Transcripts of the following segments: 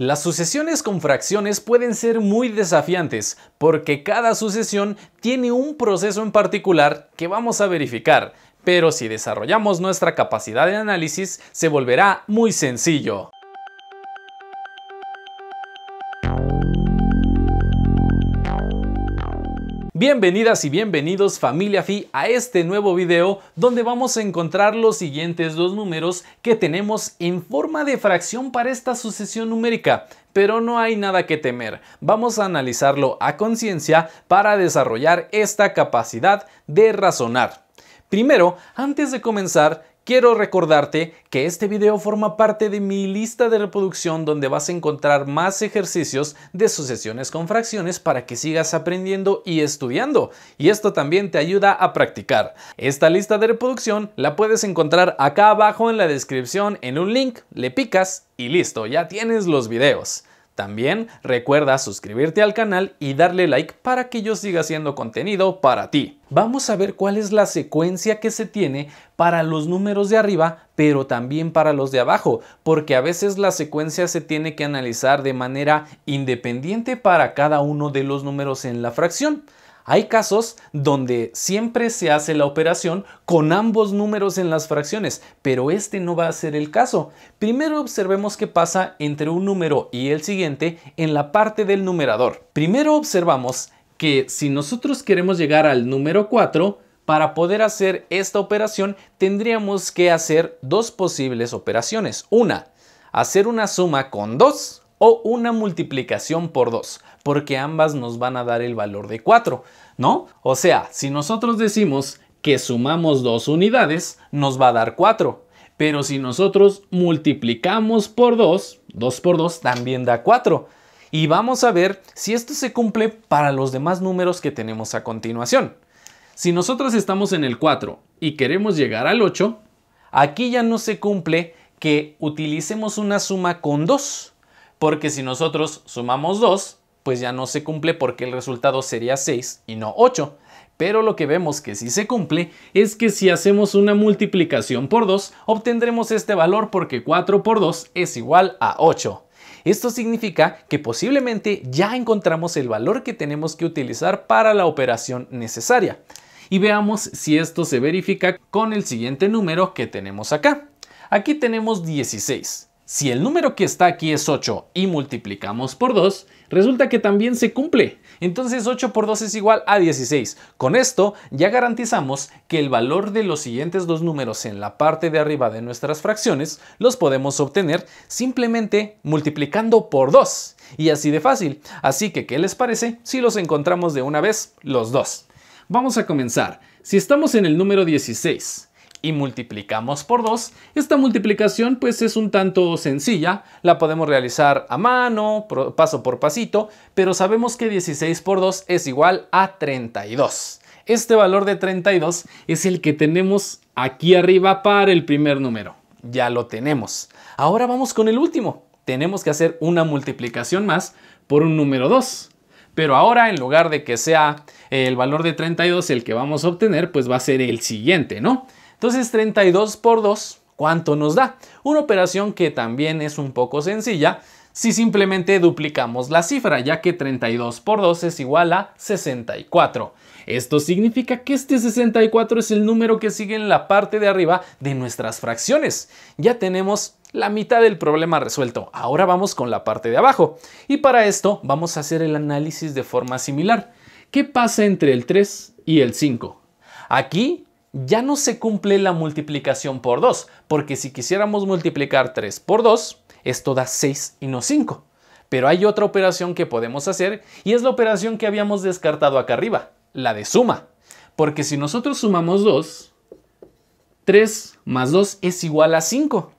Las sucesiones con fracciones pueden ser muy desafiantes porque cada sucesión tiene un proceso en particular que vamos a verificar, pero si desarrollamos nuestra capacidad de análisis se volverá muy sencillo. Bienvenidas y bienvenidos familia Fi a este nuevo video donde vamos a encontrar los siguientes dos números que tenemos en forma de fracción para esta sucesión numérica. Pero no hay nada que temer, vamos a analizarlo a conciencia para desarrollar esta capacidad de razonar. Primero, antes de comenzar, Quiero recordarte que este video forma parte de mi lista de reproducción donde vas a encontrar más ejercicios de sucesiones con fracciones para que sigas aprendiendo y estudiando. Y esto también te ayuda a practicar. Esta lista de reproducción la puedes encontrar acá abajo en la descripción en un link, le picas y listo, ya tienes los videos. También recuerda suscribirte al canal y darle like para que yo siga haciendo contenido para ti. Vamos a ver cuál es la secuencia que se tiene para los números de arriba, pero también para los de abajo, porque a veces la secuencia se tiene que analizar de manera independiente para cada uno de los números en la fracción. Hay casos donde siempre se hace la operación con ambos números en las fracciones, pero este no va a ser el caso. Primero observemos qué pasa entre un número y el siguiente en la parte del numerador. Primero observamos que si nosotros queremos llegar al número 4, para poder hacer esta operación tendríamos que hacer dos posibles operaciones. Una, hacer una suma con 2 o una multiplicación por 2, porque ambas nos van a dar el valor de 4, ¿no? O sea, si nosotros decimos que sumamos dos unidades, nos va a dar 4. Pero si nosotros multiplicamos por 2, 2 por 2 también da 4. Y vamos a ver si esto se cumple para los demás números que tenemos a continuación. Si nosotros estamos en el 4 y queremos llegar al 8, aquí ya no se cumple que utilicemos una suma con 2, porque si nosotros sumamos 2, pues ya no se cumple porque el resultado sería 6 y no 8. Pero lo que vemos que sí se cumple es que si hacemos una multiplicación por 2, obtendremos este valor porque 4 por 2 es igual a 8. Esto significa que posiblemente ya encontramos el valor que tenemos que utilizar para la operación necesaria. Y veamos si esto se verifica con el siguiente número que tenemos acá. Aquí tenemos 16. Si el número que está aquí es 8 y multiplicamos por 2, resulta que también se cumple. Entonces 8 por 2 es igual a 16. Con esto ya garantizamos que el valor de los siguientes dos números en la parte de arriba de nuestras fracciones los podemos obtener simplemente multiplicando por 2. Y así de fácil. Así que, ¿qué les parece si los encontramos de una vez los dos? Vamos a comenzar. Si estamos en el número 16, y multiplicamos por 2. Esta multiplicación pues es un tanto sencilla, la podemos realizar a mano, paso por pasito, pero sabemos que 16 por 2 es igual a 32. Este valor de 32 es el que tenemos aquí arriba para el primer número. Ya lo tenemos. Ahora vamos con el último. Tenemos que hacer una multiplicación más por un número 2. Pero ahora en lugar de que sea el valor de 32 el que vamos a obtener, pues va a ser el siguiente, ¿no? Entonces 32 por 2, ¿cuánto nos da? Una operación que también es un poco sencilla si simplemente duplicamos la cifra, ya que 32 por 2 es igual a 64. Esto significa que este 64 es el número que sigue en la parte de arriba de nuestras fracciones. Ya tenemos la mitad del problema resuelto. Ahora vamos con la parte de abajo. Y para esto vamos a hacer el análisis de forma similar. ¿Qué pasa entre el 3 y el 5? Aquí ya no se cumple la multiplicación por 2, porque si quisiéramos multiplicar 3 por 2, esto da 6 y no 5. Pero hay otra operación que podemos hacer y es la operación que habíamos descartado acá arriba, la de suma. Porque si nosotros sumamos 2, 3 más 2 es igual a 5.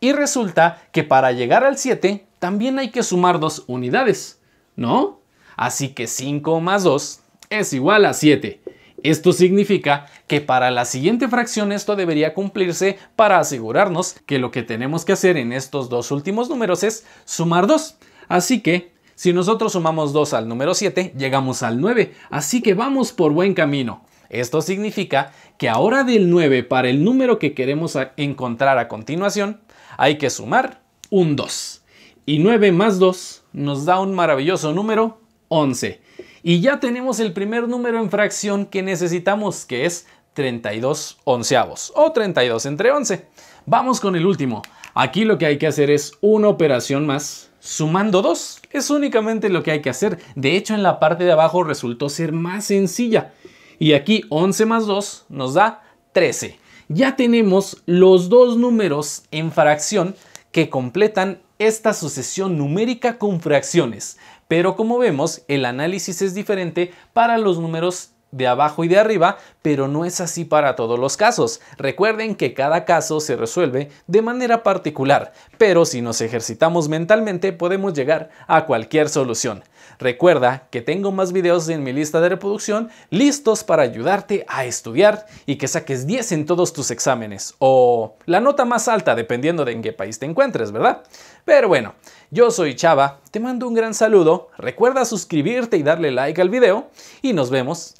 Y resulta que para llegar al 7 también hay que sumar dos unidades, ¿no? Así que 5 más 2 es igual a 7. Esto significa que para la siguiente fracción esto debería cumplirse para asegurarnos que lo que tenemos que hacer en estos dos últimos números es sumar 2. Así que si nosotros sumamos 2 al número 7, llegamos al 9, así que vamos por buen camino. Esto significa que ahora del 9 para el número que queremos encontrar a continuación, hay que sumar un 2. Y 9 más 2 nos da un maravilloso número 11. Y ya tenemos el primer número en fracción que necesitamos, que es 32 onceavos o 32 entre 11. Vamos con el último. Aquí lo que hay que hacer es una operación más sumando 2. Es únicamente lo que hay que hacer. De hecho, en la parte de abajo resultó ser más sencilla. Y aquí 11 más 2 nos da 13. Ya tenemos los dos números en fracción que completan esta sucesión numérica con fracciones, pero como vemos el análisis es diferente para los números de abajo y de arriba, pero no es así para todos los casos. Recuerden que cada caso se resuelve de manera particular, pero si nos ejercitamos mentalmente podemos llegar a cualquier solución. Recuerda que tengo más videos en mi lista de reproducción listos para ayudarte a estudiar y que saques 10 en todos tus exámenes o la nota más alta dependiendo de en qué país te encuentres, ¿verdad? Pero bueno, yo soy Chava, te mando un gran saludo, recuerda suscribirte y darle like al video y nos vemos